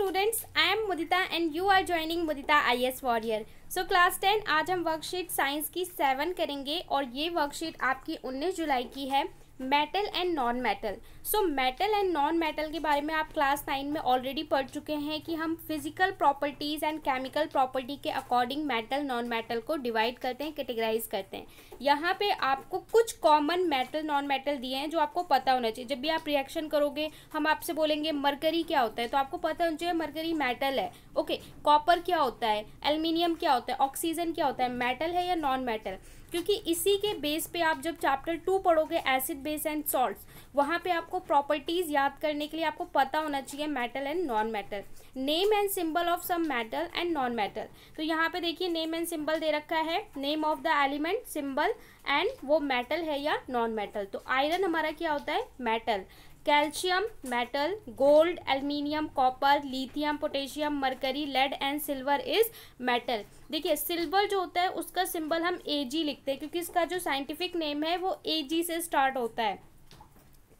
Students I am Mudita and you are joining Mudita I S warrior so class ten आज हम worksheet science की seven करेंगे और ये वर्कशीट आपकी उन्नीस जुलाई की है metal and non metal so metal and non metal के बारे में आप क्लास नाइन में ऑलरेडी पढ़ चुके हैं कि हम physical properties and chemical property के अकॉर्डिंग मेटल नॉन मेटल को डिवाइड करते हैं कैटेगराइज करते हैं यहाँ पे आपको कुछ कॉमन मेटल नॉन मेटल दिए हैं जो आपको पता होना चाहिए जब भी आप रिएक्शन करोगे हम आपसे बोलेंगे मरकरी क्या होता है तो आपको पता होना चाहिए मरकरी मेटल है ओके कॉपर क्या होता है एल्यूमिनियम क्या होता है ऑक्सीजन क्या होता है मेटल है या नॉन मेटल क्योंकि इसी के बेस पे आप जब चैप्टर टू पढ़ोगे एसिड बेस एंड सॉल्ट्स वहाँ पे आपको प्रॉपर्टीज़ याद करने के लिए आपको पता होना चाहिए metal and non metal name and symbol of some metal and non metal तो यहाँ पे देखिए नेम एंड सिंबल दे रखा है name of the element symbol and वो मेटल है या नॉन मेटल तो आयरन हमारा क्या होता है metal calcium metal gold aluminium copper lithium potassium mercury lead and silver is metal देखिए सिल्वर जो होता है उसका सिंबल हम ए लिखते हैं क्योंकि इसका जो साइंटिफिक नेम है वो ए से स्टार्ट होता है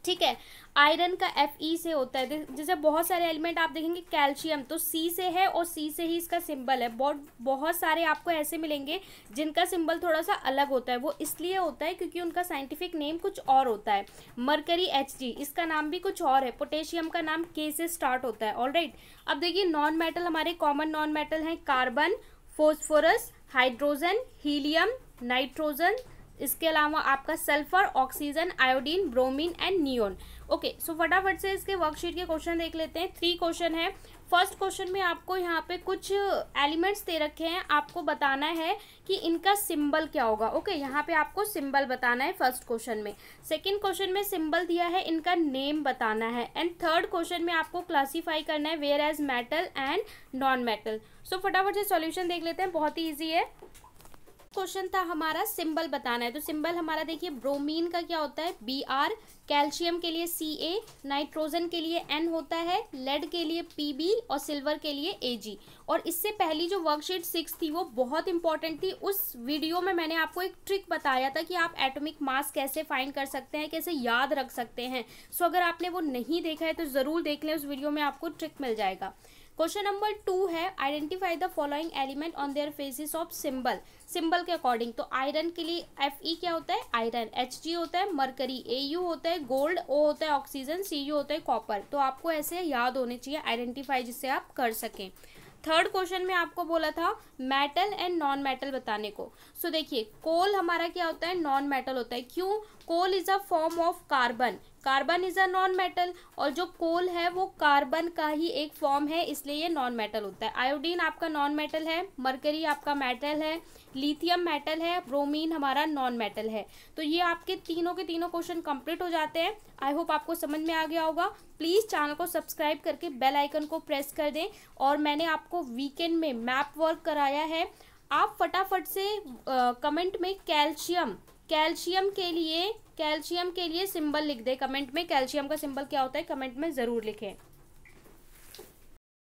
ठीक है आयरन का एफ ई से होता है जैसे बहुत सारे एलिमेंट आप देखेंगे कैल्शियम तो सी से है और सी से ही इसका सिंबल है बहुत बहुत सारे आपको ऐसे मिलेंगे जिनका सिंबल थोड़ा सा अलग होता है वो इसलिए होता है क्योंकि उनका साइंटिफिक नेम कुछ और होता है मरकरी एच जी इसका नाम भी कुछ और है पोटेशियम का नाम के से स्टार्ट होता है ऑल right. अब देखिए नॉन मेटल हमारे कॉमन नॉन मेटल हैं carbon phosphorus hydrogen helium nitrogen इसके अलावा आपका sulphur oxygen iodine bromine and neon okay so फटाफट से इसके वर्कशीट के क्वेश्चन देख लेते हैं थ्री क्वेश्चन है फर्स्ट क्वेश्चन में आपको यहाँ पे कुछ एलिमेंट्स दे रखे हैं आपको बताना है कि इनका सिंबल क्या होगा ओके okay, यहाँ पे आपको सिंबल बताना है फर्स्ट क्वेश्चन में सेकंड क्वेश्चन में सिंबल दिया है इनका नेम बताना है एंड थर्ड क्वेश्चन में आपको क्लासीफाई करना है whereas metal and non metal so फटाफट से सॉल्यूशन देख लेते हैं बहुत ही ईजी है क्वेश्चन था हमारा सिंबल बताना है तो सिंबल हमारा देखिए ब्रोमीन का क्या होता है बी आर कैल्शियम के लिए सी ए नाइट्रोजन के लिए एन होता है लेड के लिए पी बी और सिल्वर के लिए ए जी और इससे पहली जो वर्कशीट सिक्स थी वो बहुत इंपॉर्टेंट थी उस वीडियो में मैंने आपको एक ट्रिक बताया था कि आप एटॉमिक मास कैसे फाइंड कर सकते हैं कैसे याद रख सकते हैं सो अगर आपने वो नहीं देखा है तो ज़रूर देख लें उस वीडियो में आपको ट्रिक मिल जाएगा क्वेश्चन नंबर टू है identify the following element on their basis of symbol symbol के अकॉर्डिंग तो आयरन के लिए एफ ई क्या होता है आयरन एच जी होता है मरकरी ए यू होता है गोल्ड ओ होता है ऑक्सीजन सी यू होता है कॉपर तो आपको ऐसे याद होने चाहिए आइडेंटिफाई जिससे आप कर सकें थर्ड क्वेश्चन में आपको बोला था मेटल एंड नॉन मेटल बताने को सो so, देखिए कोल हमारा क्या होता है नॉन मेटल होता है क्यों coal is a form of carbon carbon is a non metal और जो कोल है वो कार्बन का ही एक फॉर्म है इसलिए ये नॉन मेटल होता है आयोडीन आपका नॉन मेटल है मरकरी आपका मेटल है लिथियम मेटल है ब्रोमीन हमारा नॉन मेटल है तो ये आपके तीनों के तीनों क्वेश्चन कंप्लीट हो जाते हैं आई होप आपको समझ में आ गया होगा प्लीज़ चैनल को सब्सक्राइब करके बेल आइकन को प्रेस कर दें और मैंने आपको वीकेंड में मैप वर्क कराया है आप फटाफट से आ, कमेंट में कैल्शियम कैल्शियम के लिए कैल्शियम के लिए सिंबल लिख दे कमेंट में कैल्शियम का सिंबल क्या होता है कमेंट में ज़रूर लिखें